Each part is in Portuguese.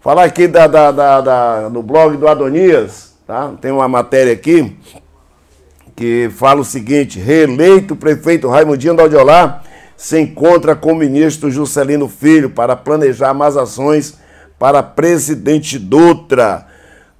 Falar aqui da, da, da, da, blog do Adonias, tá? Tem uma matéria aqui que fala o seguinte: reeleito prefeito Raimundinho Daldiolá se encontra com o ministro Juscelino Filho para planejar mais ações para presidente Dutra.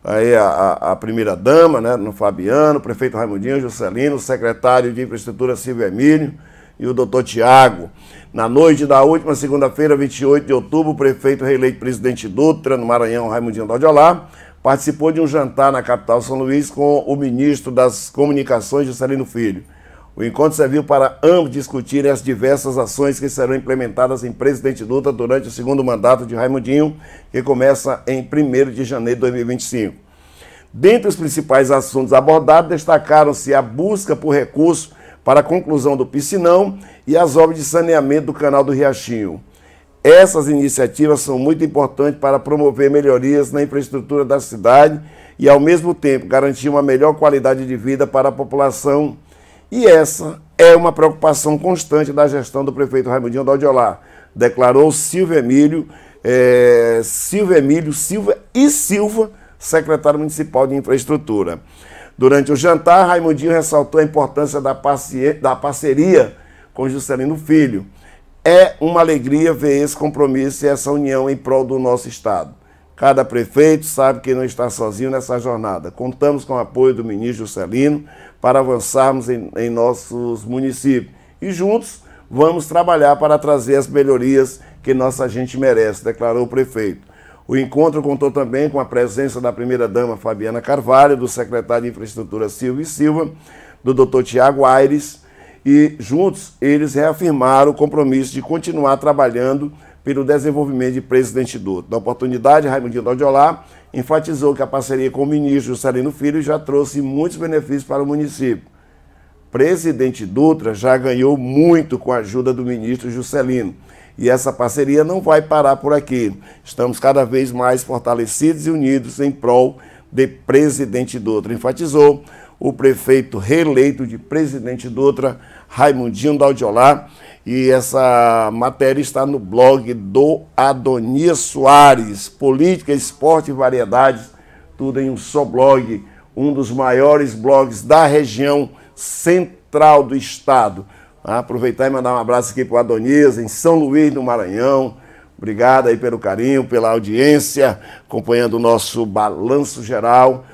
Aí a, a, a primeira dama, né, no Fabiano, prefeito Raimundinho Juscelino, secretário de Infraestrutura Silvio Emílio, e o doutor Tiago. Na noite da última segunda-feira, 28 de outubro, o prefeito reeleito presidente Dutra, no Maranhão, Raimundinho Dodiolá, participou de um jantar na capital São Luís com o ministro das Comunicações, Juscelino Filho. O encontro serviu para ambos discutirem as diversas ações que serão implementadas em Presidente Dutra durante o segundo mandato de Raimundinho, que começa em 1 de janeiro de 2025. Dentre os principais assuntos abordados, destacaram-se a busca por recursos para a conclusão do piscinão e as obras de saneamento do canal do Riachinho. Essas iniciativas são muito importantes para promover melhorias na infraestrutura da cidade e, ao mesmo tempo, garantir uma melhor qualidade de vida para a população. E essa é uma preocupação constante da gestão do prefeito Raimundinho Daldiolar, declarou Silvio Emílio, é, Silvio Emílio Silva e Silva, secretário municipal de infraestrutura. Durante o jantar, Raimundinho ressaltou a importância da, da parceria com Juscelino Filho. É uma alegria ver esse compromisso e essa união em prol do nosso Estado. Cada prefeito sabe que não está sozinho nessa jornada. Contamos com o apoio do ministro Juscelino para avançarmos em, em nossos municípios. E juntos vamos trabalhar para trazer as melhorias que nossa gente merece, declarou o prefeito. O encontro contou também com a presença da primeira-dama Fabiana Carvalho, do secretário de Infraestrutura Silvio Silva, do doutor Tiago Aires, e juntos eles reafirmaram o compromisso de continuar trabalhando pelo desenvolvimento de Presidente Dutra. Na oportunidade, Raimundinho Dodiolá enfatizou que a parceria com o ministro Juscelino Filho já trouxe muitos benefícios para o município. Presidente Dutra já ganhou muito com a ajuda do ministro Juscelino e essa parceria não vai parar por aqui. Estamos cada vez mais fortalecidos e unidos em prol de presidente Dutra. Enfatizou o prefeito reeleito de presidente Dutra, Raimundinho Daldiolá. E essa matéria está no blog do Adonias Soares, Política, Esporte e Variedades, tudo em um só blog, um dos maiores blogs da região central do estado. Ah, aproveitar e mandar um abraço aqui para o Adonias, em São Luís do Maranhão. Obrigado aí pelo carinho, pela audiência, acompanhando o nosso balanço geral.